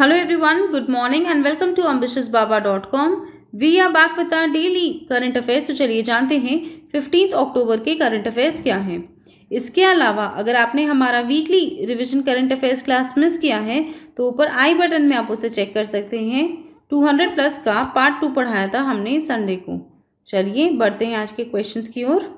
hello morning and welcome to and Baba dot com we are back with our daily current affairs तो चलिए जानते हैं fifteenth अक्टूबर के current affairs क्या हैं इसके अलावा अगर आपने हमारा weekly revision current affairs class miss किया है तो ऊपर आई बटन में आप उसे चेक कर सकते हैं हंड्रेड प्लस का पार्ट टू पढ़ाया था हमने संडे को चलिए बढ़ते हैं आज के क्वेश्चन की ओर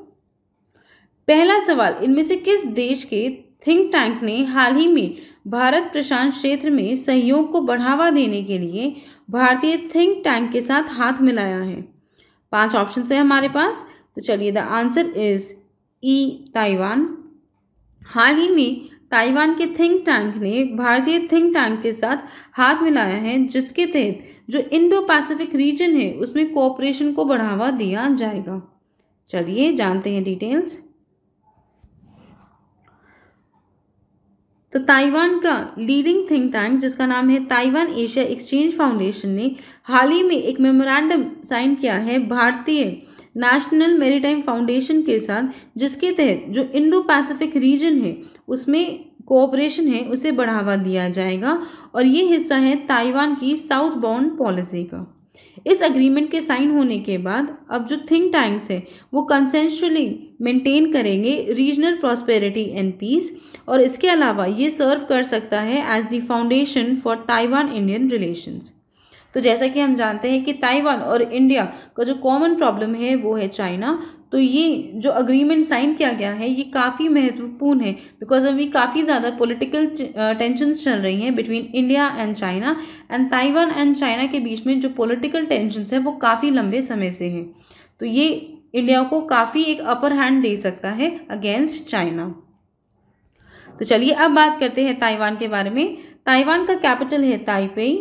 पहला सवाल इनमें से किस देश के थिंक टैंक ने हाल ही में भारत प्रशांत क्षेत्र में सहयोग को बढ़ावा देने के लिए भारतीय थिंक टैंक के साथ हाथ मिलाया है पांच ऑप्शन है हमारे पास तो चलिए the answer is E Taiwan हाल ही में ताइवान के थिंक टैंक ने भारतीय थिंक टैंक के साथ हाथ मिलाया है जिसके तहत जो इंडो पैसिफिक रीजन है उसमें कोऑपरेशन को बढ़ावा दिया जाएगा चलिए जानते हैं डिटेल्स तो ताइवान का लीडिंग थिंक टैंक जिसका नाम है ताइवान एशिया एक्सचेंज फाउंडेशन ने हाल ही में एक मेमोरेंडम साइन किया है भारतीय नेशनल मेरीटाइम फाउंडेशन के साथ जिसके तहत जो इंडो पैसिफिक रीजन है उसमें कोऑपरेशन है उसे बढ़ावा दिया जाएगा और ये हिस्सा है ताइवान की साउथ बाउंड पॉलिसी का इस अग्रीमेंट के साइन होने के बाद अब जो थिंक टैंक्स है वो कंसेंशुअली मेंटेन करेंगे रीजनल प्रॉस्पेरिटी एंड पीस और इसके अलावा ये सर्व कर सकता है as the foundation for Taiwan Indian relations तो जैसा कि हम जानते हैं कि ताइवान और इंडिया का जो कॉमन प्रॉब्लम है वो है चाइना तो ये जो अग्रीमेंट साइन किया गया है ये काफ़ी महत्वपूर्ण है बिकॉज अभी काफ़ी ज़्यादा पॉलिटिकल टेंशनस चल रही हैं between India and China and Taiwan and China के बीच में जो पॉलिटिकल टेंशनस है वो काफ़ी लंबे समय से हैं तो ये इंडिया को काफ़ी एक अपर हैंड दे सकता है अगेंस्ट चाइना तो चलिए अब बात करते हैं ताइवान के बारे में ताइवान का कैपिटल है ताइपेई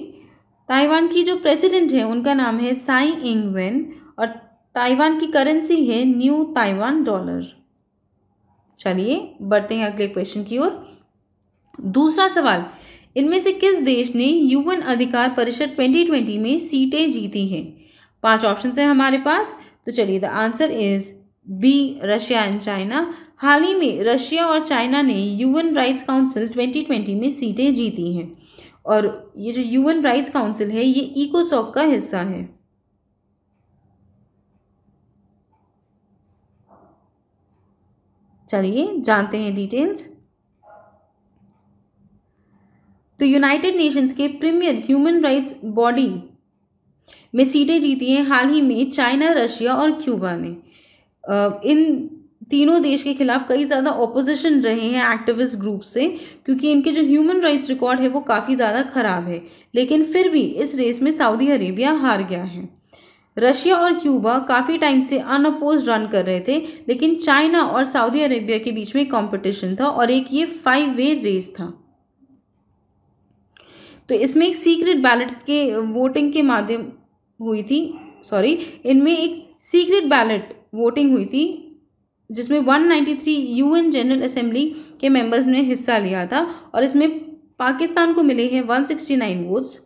ताइवान की जो प्रेसिडेंट है उनका नाम है साई इंग वेन और ताइवान की करेंसी है न्यू ताइवान डॉलर चलिए बढ़ते हैं अगले क्वेश्चन की ओर दूसरा सवाल इनमें से किस देश ने यूएन अधिकार परिषद 2020 में सीटें जीती हैं पांच ऑप्शन है हमारे पास तो चलिए the answer is B Russia and China हाल ही में रशिया और चाइना ने यूएन राइट्स काउंसिल 2020 में सीटें जीती हैं और ये जो यूएन राइट्स काउंसिल है ये इकोसॉक का हिस्सा है चलिए जानते हैं डिटेल्स तो यूनाइटेड नेशंस के प्रीमियर ह्यूमन राइट्स बॉडी में सीटें जीती हैं हाल ही में चाइना रशिया और क्यूबा ने इन तीनों देश के खिलाफ कई ज़्यादा ऑपोजिशन रहे हैं एक्टिविस्ट ग्रुप से क्योंकि इनके जो ह्यूमन राइट्स रिकॉर्ड है वो काफ़ी ज़्यादा ख़राब है लेकिन फिर भी इस रेस में सऊदी अरेबिया हार गया है रशिया और क्यूबा काफ़ी टाइम से अनअपोज रन कर रहे थे लेकिन चाइना और सऊदी अरेबिया के बीच में कंपटीशन था और एक ये फाइव वे रेस था तो इसमें एक सीक्रेट बैलेट के वोटिंग के माध्यम हुई थी सॉरी इनमें एक सीक्रेट बैलेट वोटिंग हुई थी जिसमें 193 यूएन जनरल असेंबली के मेंबर्स ने हिस्सा लिया था और इसमें पाकिस्तान को मिले हैं 169 वोट्स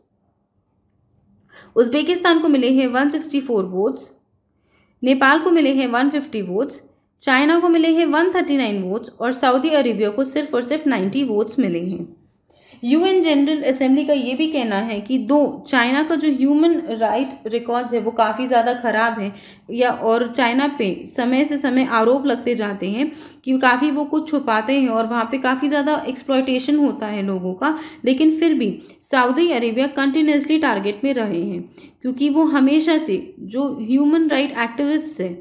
उज्बेकिस्तान को मिले हैं 164 वोट्स नेपाल को मिले हैं 150 वोट्स चाइना को मिले हैं 139 वोट्स और सऊदी अरेबिया को सिर्फ और सिर्फ 90 वोट्स मिले हैं यूएन जनरल असेंबली का ये भी कहना है कि दो चाइना का जो ह्यूमन राइट रिकॉर्ड्स है वो काफ़ी ज़्यादा ख़राब है या और चाइना पे समय से समय आरोप लगते जाते हैं कि काफ़ी वो कुछ छुपाते हैं और वहाँ पे काफ़ी ज़्यादा एक्सप्लॉयटेशन होता है लोगों का लेकिन फिर भी सऊदी अरेबिया कंटिन्यूसली टारगेट में रहे हैं क्योंकि वो हमेशा से जो ह्यूमन राइट एक्टिविस्ट है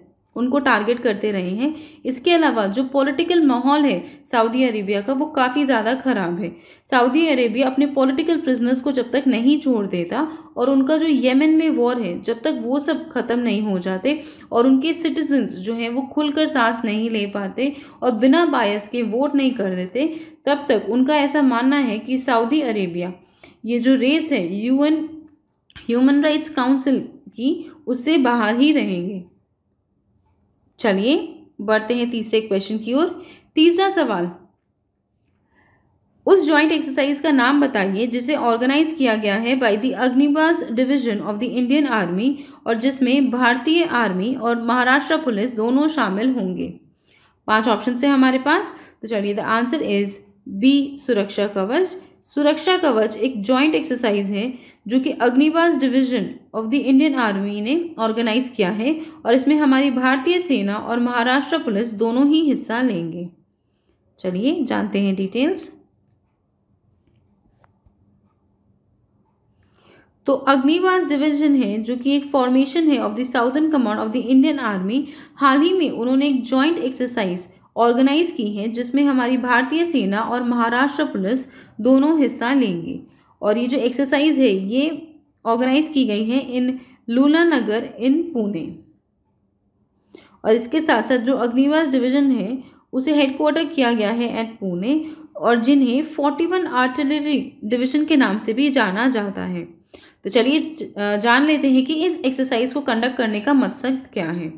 उनको टारगेट करते रहे हैं इसके अलावा जो पॉलिटिकल माहौल है सऊदी अरेबिया का वो काफ़ी ज़्यादा ख़राब है सऊदी अरेबिया अपने पॉलिटिकल प्रिजनर्स को जब तक नहीं छोड़ देता और उनका जो यमन में वॉर है जब तक वो सब ख़त्म नहीं हो जाते और उनके सिटीजन्स जो हैं वो खुलकर सांस नहीं ले पाते और बिना बायस के वोट नहीं कर देते तब तक उनका ऐसा मानना है कि सऊदी अरेबिया ये जो रेस है यूएन ह्यूमन राइट्स काउंसिल की उससे बाहर ही रहेंगे चलिए बढ़ते हैं तीसरे क्वेश्चन की ओर तीसरा सवाल उस जॉइंट एक्सरसाइज का नाम बताइए जिसे ऑर्गेनाइज किया गया है by the Agnibaaz Division of the Indian Army और जिसमें भारतीय आर्मी और महाराष्ट्र पुलिस दोनों शामिल होंगे पांच ऑप्शन है हमारे पास तो चलिए द आंसर इज बी सुरक्षा कवच सुरक्षा कवच एक जॉइंट एक्सरसाइज है जो कि Agnibaaz Division of the Indian Army ने ऑर्गेनाइज किया है और इसमें हमारी भारतीय सेना और महाराष्ट्र पुलिस दोनों ही हिस्सा लेंगे चलिए जानते हैं डिटेल्स तो अग्निवास डिवीजन है जो कि एक फॉर्मेशन है of the Southern Command of the Indian Army हाल ही में उन्होंने एक जॉइंट एक्सरसाइज ऑर्गेनाइज की हैं जिसमें हमारी भारतीय सेना और महाराष्ट्र पुलिस दोनों हिस्सा लेंगे और ये जो एक्सरसाइज है ये ऑर्गेनाइज की गई है इन लूला नगर इन पुणे और इसके साथ साथ जो अग्निवास डिवीजन है उसे हेडक्वार्टर किया गया है एट पुणे और जिन्हें फोर्टी वन आर्टिलरी डिवीजन के नाम से भी जाना जाता है तो चलिए जान लेते हैं कि इस एक्सरसाइज को कंडक्ट करने का मकसद क्या है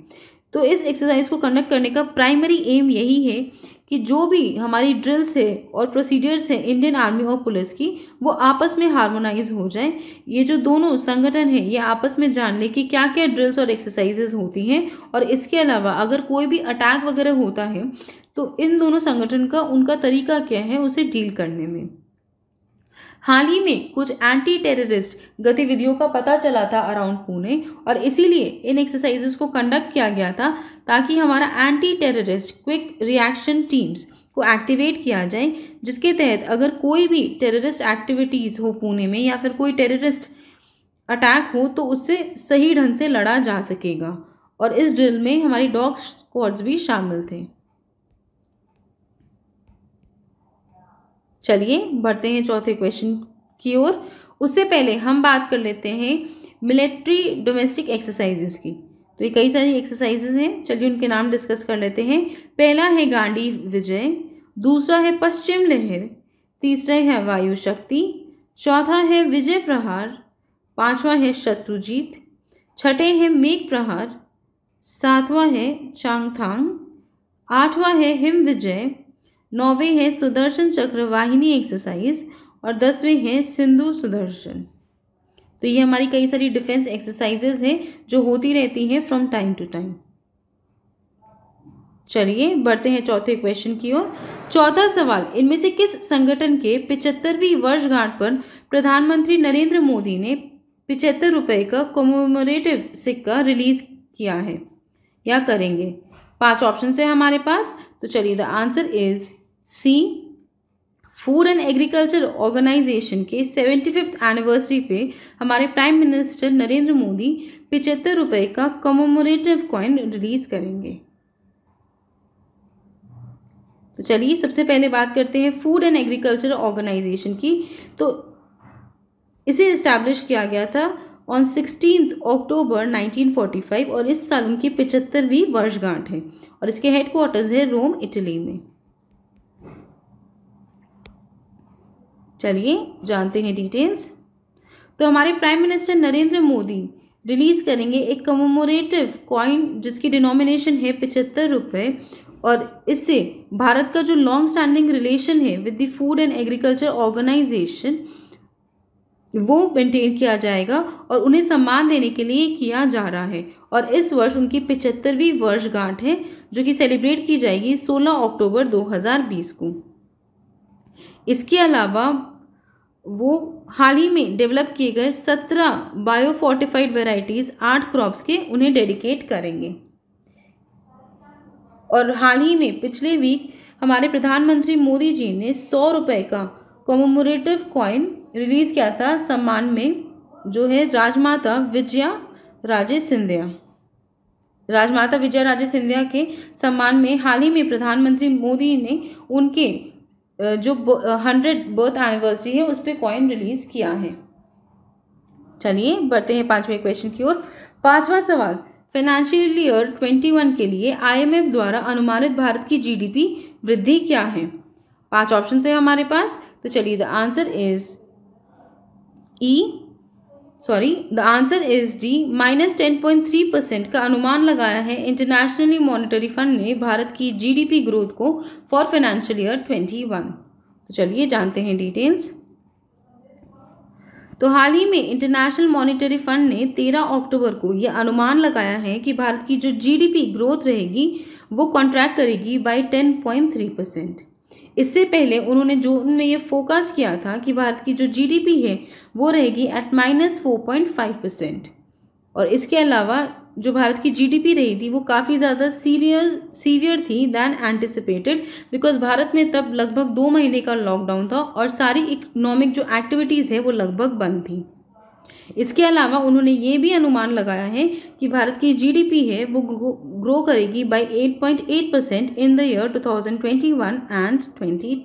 तो इस एक्सरसाइज को कंडक्ट करने का प्राइमरी एम यही है कि जो भी हमारी ड्रिल्स है और प्रोसीजर्स है इंडियन आर्मी और पुलिस की वो आपस में हार्मोनाइज हो जाए ये जो दोनों संगठन है ये आपस में जान की कि क्या क्या ड्रिल्स और एक्सरसाइजेज होती हैं और इसके अलावा अगर कोई भी अटैक वगैरह होता है तो इन दोनों संगठन का उनका तरीका क्या है उसे डील करने में हाल ही में कुछ एंटी टेररिस्ट गतिविधियों का पता चला था अराउंड पुणे और इसीलिए इन एक्सरसाइजेस को कंडक्ट किया गया था ताकि हमारा anti terrorist quick reaction teams को एक्टिवेट किया जाए जिसके तहत अगर कोई भी टेररिस्ट एक्टिविटीज़ हो पुणे में या फिर कोई टेररिस्ट अटैक हो तो उससे सही ढंग से लड़ा जा सकेगा और इस ड्रिल में हमारी डॉग स्क्वाड्स भी शामिल थे चलिए बढ़ते हैं चौथे क्वेश्चन की ओर उससे पहले हम बात कर लेते हैं मिलिट्री डोमेस्टिक एक्सरसाइजेस की तो ये कई सारी एक्सरसाइजेज हैं चलिए उनके नाम डिस्कस कर लेते हैं पहला है गांडी विजय दूसरा है पश्चिम लहर तीसरा है वायु शक्ति चौथा है विजय प्रहार पांचवा है शत्रुजीत छठे हैं मेघ प्रहार सातवां है चांगथांग आठवां है हिम विजय नौवे है सुदर्शन चक्र वाहिनी एक्सरसाइज और दसवें है सिंधु सुदर्शन तो ये हमारी कई सारी डिफेंस एक्सरसाइजेज हैं जो होती रहती हैं फ्रॉम टाइम टू टाइम चलिए बढ़ते हैं चौथे क्वेश्चन की ओर चौथा सवाल इनमें से किस संगठन के पिचहत्तरवीं वर्षगांठ पर प्रधानमंत्री नरेंद्र मोदी ने पिचहत्तर रुपये का कोमोमोरेटिव सिक्का रिलीज किया है या करेंगे पांच ऑप्शन है हमारे पास तो चलिए the answer is C Food and Agriculture Organization के सेवेंटी फिफ्थ एनिवर्सरी पे हमारे प्राइम मिनिस्टर नरेंद्र मोदी पिचहत्तर रुपये का कमोमोरेटिव कॉइन रिलीज करेंगे तो चलिए सबसे पहले बात करते हैं फूड एंड एग्रीकल्चर ऑर्गेनाइजेशन की तो इसे इस्टेब्लिश किया गया था ऑन सिक्सटीन अक्टूबर 1945 और इस साल उनकी पिचहत्तरवीं वर्षगांठ है और इसके हेडक्वार्टर्स है रोम इटली में चलिए जानते हैं डिटेल्स तो हमारे prime minister Narendra Modi release करेंगे एक कमोमोरेटिव कॉइन जिसकी डिनोमिनेशन है पचहत्तर रुपये और इससे भारत का जो लॉन्ग स्टैंडिंग रिलेशन है with the Food and Agriculture Organization वो मेंटेन किया जाएगा और उन्हें सम्मान देने के लिए किया जा रहा है और इस वर्ष उनकी पिचहत्तरवीं वर्षगांठ है जो कि सेलिब्रेट की जाएगी 16 अक्टूबर 2020 को इसके अलावा वो हाल ही में डेवलप किए गए सत्रह बायोफोर्टिफाइड वेराइटीज़ आठ क्रॉप्स के उन्हें डेडिकेट करेंगे और हाल ही में पिछले वीक हमारे प्रधानमंत्री मोदी जी ने सौ रुपये का कॉमोमोरेटिव कॉइन रिलीज़ किया था सम्मान में जो है राजमाता विजया राजे सिंधिया राजमाता विजया राजे सिंधिया के सम्मान में हाल ही में प्रधानमंत्री मोदी ने उनके जो हंड्रेड बर्थ एनिवर्सरी है उस पर कॉइन रिलीज़ किया है चलिए बढ़ते हैं पांचवें क्वेश्चन की ओर पांचवा सवाल फाइनेंशियल ईयर वन के लिए आईएमएफ द्वारा अनुमानित भारत की जीडीपी वृद्धि क्या है पांच ऑप्शन है हमारे पास तो चलिए the answer is E sorry the answer is D minus ten point three percent का अनुमान लगाया है इंटरनेशनली मॉनिटरी फंड ने भारत की जीडीपी ग्रोथ को for financial year twenty one तो चलिए जानते हैं डिटेल्स तो हाल ही में इंटरनेशनल मॉनिटरी फंड ने तेरह अक्टूबर को यह अनुमान लगाया है कि भारत की जो जीडीपी ग्रोथ रहेगी वो कॉन्ट्रैक्ट करेगी पॉइंट थ्री परसेंट इससे पहले उन्होंने जो उनमें ये फोकस किया था कि भारत की जो जीडीपी है वो रहेगी at minus four point five percent और इसके अलावा जो भारत की जीडीपी रही थी वो काफ़ी ज़्यादा सीरियस सीवियर थी दैन एंटिसिपेटेड बिकॉज भारत में तब लगभग दो महीने का लॉकडाउन था और सारी इकोनॉमिक जो एक्टिविटीज़ है वो लगभग बंद थी इसके अलावा उन्होंने ये भी अनुमान लगाया है कि भारत की जीडीपी है वो ग्रो करेगी by 8.8 percent in the year 2021 and 22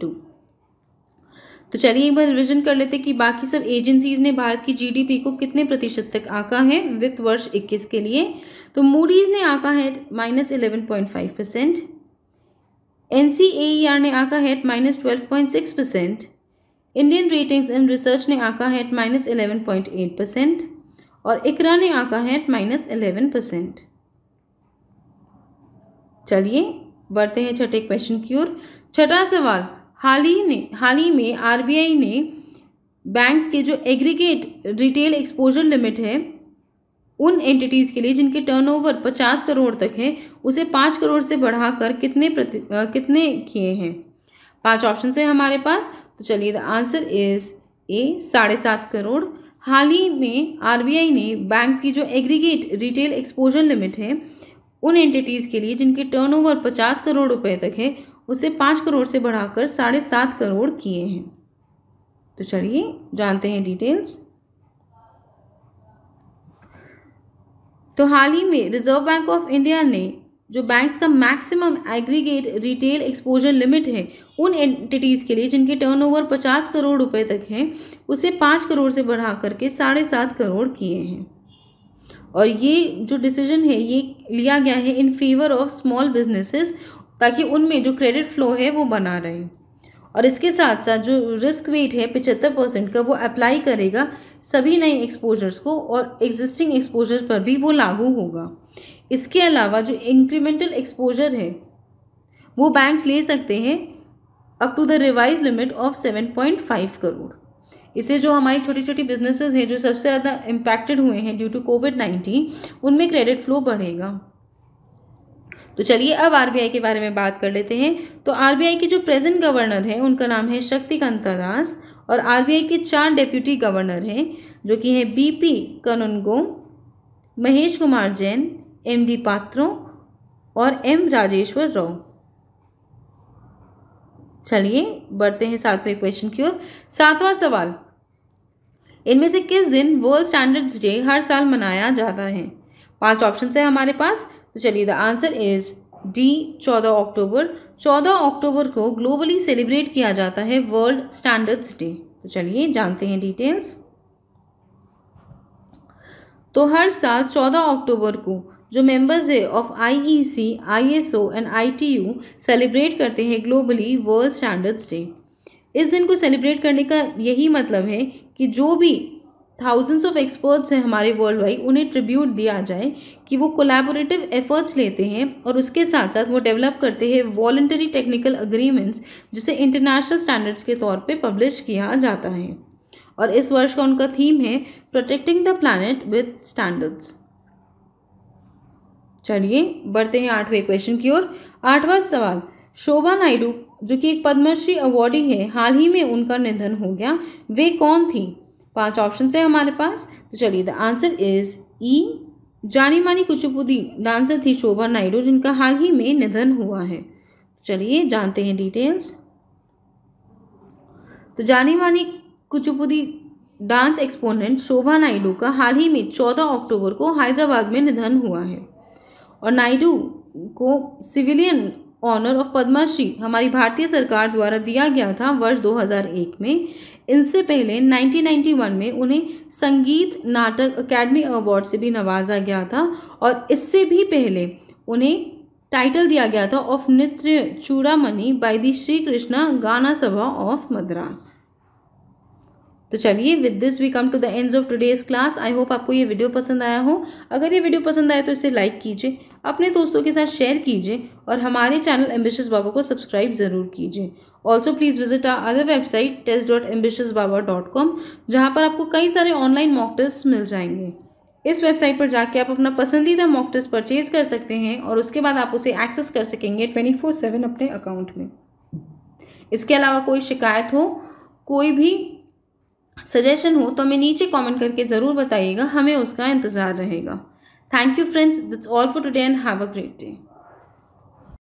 तो चलिए एक बार रिविजन कर लेते कि बाकी सब एजेंसीज ने भारत की जीडीपी को कितने प्रतिशत तक आका है वित्त वर्ष 21 के लिए तो मूडीज़ ने आका है minus eleven point five percent एन ने आका है minus twelve point six percent Indian Ratings and Research ने आका है at minus eleven point eight percent और इकरा ने आका है एट माइनस एलेवन परसेंट चलिए बढ़ते हैं छठे क्वेश्चन की ओर छठा सवाल हाल ही ने हाल ही में आरबीआई ने बैंक्स के जो एग्रीगेट रिटेल एक्सपोजर लिमिट है उन एंटिटीज़ के लिए जिनके टर्नओवर 50 करोड़ तक है उसे 5 करोड़ से बढ़ाकर कितने प्रति आ, कितने किए हैं पांच ऑप्शन है हमारे पास तो चलिए द आंसर इज ए साढ़े सात करोड़ हाल ही में आरबीआई ने बैंक्स की जो एग्रीगेट रिटेल एक्सपोजर लिमिट है उन एंटिटीज़ के लिए जिनके टर्नओवर 50 करोड़ रुपए तक है उसे पाँच करोड़ से बढ़ाकर साढ़े सात करोड़ किए हैं तो चलिए जानते हैं डिटेल्स तो हाल ही में रिजर्व बैंक ऑफ इंडिया ने जो बैंक्स का maximum aggregate retail exposure limit है उन एंटिटीज़ के लिए जिनके टर्नओवर पचास करोड़ रुपए तक हैं उसे पाँच करोड़ से बढ़ा करके साढ़े सात करोड़ किए हैं और ये जो डिसीजन है ये लिया गया है in favour of small businesses ताकि उनमें जो क्रेडिट फ्लो है वो बना रहे और इसके साथ साथ जो रिस्क वेट है पचहत्तर परसेंट का वो अप्लाई करेगा सभी नए एक्सपोजर्स को और एग्जिस्टिंग एक्सपोजर पर भी वो लागू होगा इसके अलावा जो इंक्रीमेंटल एक्सपोजर है वो बैंक्स ले सकते हैं up to the revise limit of seven point five crore इससे जो हमारी छोटी छोटी बिजनेसेस हैं जो सबसे ज़्यादा इम्पैक्टेड हुए हैं ड्यू टू कोविड नाइन्टीन उनमें क्रेडिट फ्लो बढ़ेगा तो चलिए अब आर के बारे में बात कर लेते हैं तो आर के जो प्रेजेंट गवर्नर हैं उनका नाम है शक्तिकांता दास और आर के चार डेप्यूटी गवर्नर हैं जो कि हैं P Kanungo Mahesh Kumar Jain M D पात्रों और एम राजेश्वर राव चलिए बढ़ते हैं सातवें क्वेश्चन की ओर सातवां सवाल इनमें से किस दिन वर्ल्ड स्टैंडर्ड्स डे हर साल मनाया जाता है पांच ऑप्शन है हमारे पास तो चलिए द आंसर इज डी चौदह अक्टूबर चौदह अक्टूबर को ग्लोबली सेलिब्रेट किया जाता है वर्ल्ड स्टैंडर्ड्स डे तो चलिए जानते हैं डिटेल्स तो हर साल चौदह अक्टूबर को जो मेंबर्स है of IEC, ISO and ITU celebrate करते हैं ग्लोबली वर्ल्ड स्टैंडर्ड्स डे इस दिन को सेलिब्रेट करने का यही मतलब है कि जो भी थाउजेंड्स ऑफ एक्सपर्ट्स हैं हमारे वर्ल्ड वाइड उन्हें ट्रिब्यूट दिया जाए कि वो कोलैबोरेटिव एफर्ट्स लेते हैं और उसके साथ साथ वो डेवलप करते हैं वॉल्टरी टेक्निकल अग्रीमेंट्स जिसे इंटरनेशनल स्टैंडर्ड्स के तौर पे पब्लिश किया जाता है और इस वर्ष का उनका थीम है protecting the planet with standards चलिए बढ़ते हैं आठवें क्वेश्चन की ओर आठवां सवाल शोभा नायडू जो कि एक पद्मश्री अवॉर्डी है हाल ही में उनका निधन हो गया वे कौन थी पांच ऑप्शन है हमारे पास तो चलिए द आंसर इज ई जानी मानी कुचुपुदी डांसर थी शोभा नायडू जिनका हाल ही में निधन हुआ है चलिए जानते हैं डिटेल्स तो जानी मानी कुचुपुदी डांस एक्सपोनेंट शोभा नायडू का हाल ही में चौदह अक्टूबर को हैदराबाद में निधन हुआ है और नायडू को सिविलियन ऑनर ऑफ पद्मश्री हमारी भारतीय सरकार द्वारा दिया गया था वर्ष 2001 में इनसे पहले 1991 में उन्हें संगीत नाटक अकेडमी अवार्ड से भी नवाजा गया था और इससे भी पहले उन्हें टाइटल दिया गया था of Nritya Choodamani by the Shri Krishna Gana Sabha of Madras तो चलिए with this we come to the end of today's class I hope आपको ये वीडियो पसंद आया हो अगर ये वीडियो पसंद आए तो इसे लाइक कीजिए अपने दोस्तों के साथ शेयर कीजिए और हमारे चैनल एम्बिशियस बाबा को सब्सक्राइब ज़रूर कीजिए also please visit our other website test dot ambitious baba dot com जहाँ पर आपको कई सारे ऑनलाइन मॉक टेस्ट मिल जाएंगे इस वेबसाइट पर जाके आप अपना पसंदीदा मॉक टेस्ट परचेज कर सकते हैं और उसके बाद आप उसे एक्सेस कर सकेंगे ट्वेंटी फोर सेवन अपने अकाउंट में इसके अलावा कोई शिकायत हो कोई भी सजेशन हो तो हमें नीचे कमेंट करके ज़रूर बताइएगा हमें उसका इंतज़ार रहेगा thank you friends that's all for today and have a great day